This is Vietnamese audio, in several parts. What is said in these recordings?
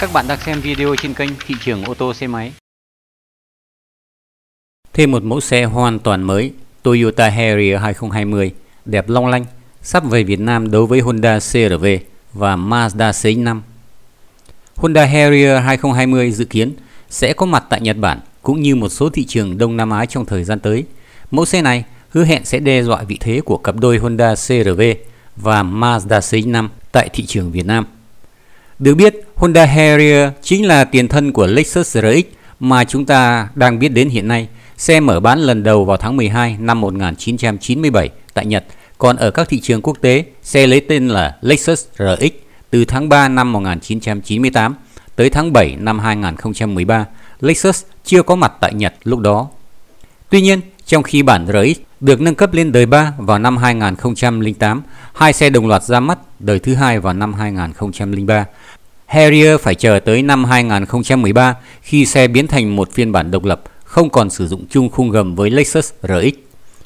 Các bạn đang xem video trên kênh Thị trường ô tô xe máy. Thêm một mẫu xe hoàn toàn mới, Toyota Harrier 2020, đẹp long lanh, sắp về Việt Nam đối với Honda CRV và Mazda CX-5. Honda Harrier 2020 dự kiến sẽ có mặt tại Nhật Bản cũng như một số thị trường Đông Nam Á trong thời gian tới. Mẫu xe này hứa hẹn sẽ đe dọa vị thế của cặp đôi Honda CRV và Mazda CX-5 tại thị trường Việt Nam. Được biết, Honda Harrier chính là tiền thân của Lexus RX mà chúng ta đang biết đến hiện nay. Xe mở bán lần đầu vào tháng 12 năm 1997 tại Nhật, còn ở các thị trường quốc tế, xe lấy tên là Lexus RX từ tháng 3 năm 1998 tới tháng 7 năm 2013, Lexus chưa có mặt tại Nhật lúc đó. Tuy nhiên, trong khi bản RX được nâng cấp lên đời 3 vào năm 2008, hai xe đồng loạt ra mắt đời thứ hai vào năm 2003. Harrier phải chờ tới năm 2013 khi xe biến thành một phiên bản độc lập, không còn sử dụng chung khung gầm với Lexus RX.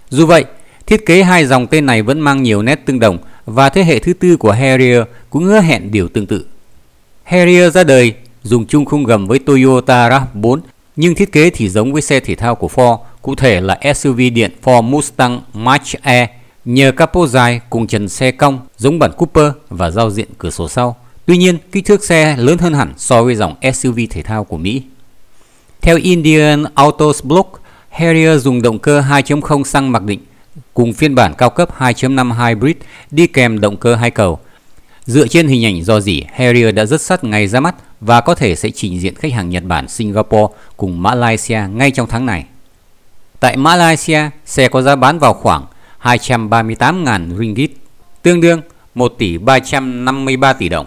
Dù vậy, thiết kế hai dòng tên này vẫn mang nhiều nét tương đồng và thế hệ thứ tư của Harrier cũng hứa hẹn điều tương tự. Harrier ra đời dùng chung khung gầm với Toyota RAV4 nhưng thiết kế thì giống với xe thể thao của Ford, cụ thể là SUV điện Ford Mustang Mach-E Nhờ capo dài cùng trần xe cong giống bản Cooper và giao diện cửa sổ sau, tuy nhiên kích thước xe lớn hơn hẳn so với dòng SUV thể thao của Mỹ. Theo Indian Autos Blog, Harrier dùng động cơ 2.0 xăng mặc định cùng phiên bản cao cấp 2.5 hybrid đi kèm động cơ hai cầu. Dựa trên hình ảnh do dỉ, Harrier đã rất sát ngày ra mắt và có thể sẽ trình diện khách hàng Nhật Bản, Singapore cùng Malaysia ngay trong tháng này. Tại Malaysia, xe có giá bán vào khoảng 238.000 ringgit, tương đương 1 tỷ 353 tỷ đồng.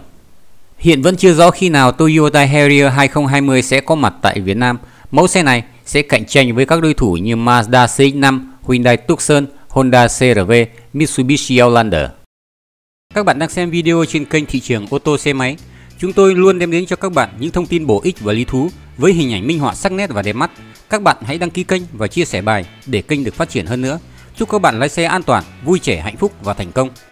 Hiện vẫn chưa rõ khi nào Toyota Harrier 2020 sẽ có mặt tại Việt Nam. Mẫu xe này sẽ cạnh tranh với các đối thủ như Mazda CX-5, Hyundai Tucson, Honda CRV, Mitsubishi Outlander. Các bạn đang xem video trên kênh thị trường ô tô xe máy. Chúng tôi luôn đem đến cho các bạn những thông tin bổ ích và lý thú với hình ảnh minh họa sắc nét và đẹp mắt. Các bạn hãy đăng ký kênh và chia sẻ bài để kênh được phát triển hơn nữa. Chúc các bạn lái xe an toàn, vui trẻ, hạnh phúc và thành công.